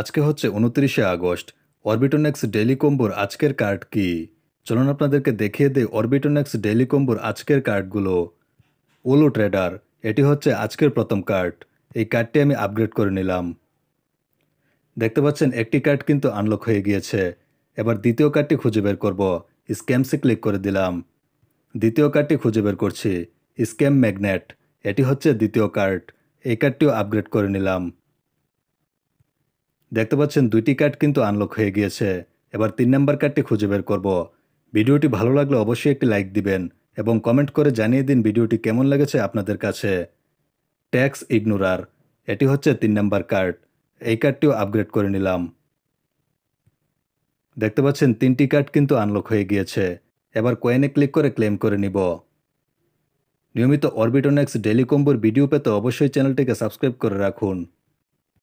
আজকে হচ্ছে উনত্রিশে আগস্ট অরবিটোনেক্স ডেলি আজকের কার্ড কি চলুন আপনাদেরকে দেখিয়ে দেয় অরবিটোনেক্স ডেলি আজকের কার্ডগুলো ওলো ট্রেডার এটি হচ্ছে আজকের প্রথম কার্ড এই কার্ডটি আমি আপগ্রেড করে নিলাম দেখতে পাচ্ছেন একটি কার্ড কিন্তু আনলক হয়ে গিয়েছে এবার দ্বিতীয় কার্ডটি খুঁজে বের করব স্ক্যামসে ক্লিক করে দিলাম দ্বিতীয় কার্ডটি খুঁজে বের করছি স্ক্যাম ম্যাগনেট এটি হচ্ছে দ্বিতীয় কার্ড এই কার্ডটিও আপগ্রেড করে নিলাম দেখতে পাচ্ছেন দুইটি কার্ড কিন্তু আনলক হয়ে গিয়েছে এবার তিন নম্বর কার্ডটি খুঁজে বের করব ভিডিওটি ভালো লাগলে অবশ্যই একটি লাইক দিবেন এবং কমেন্ট করে জানিয়ে দিন ভিডিওটি কেমন লেগেছে আপনাদের কাছে ট্যাক্স ইগনোরার এটি হচ্ছে তিন নম্বর কার্ড এই কার্ডটিও আপগ্রেড করে নিলাম দেখতে পাচ্ছেন তিনটি কার্ড কিন্তু আনলক হয়ে গিয়েছে এবার কোয়েনে ক্লিক করে ক্লেম করে নিব নিয়মিত অরবিটনেক্স ডেলিকম্বোর ভিডিও পেতে অবশ্যই চ্যানেলটিকে সাবস্ক্রাইব করে রাখুন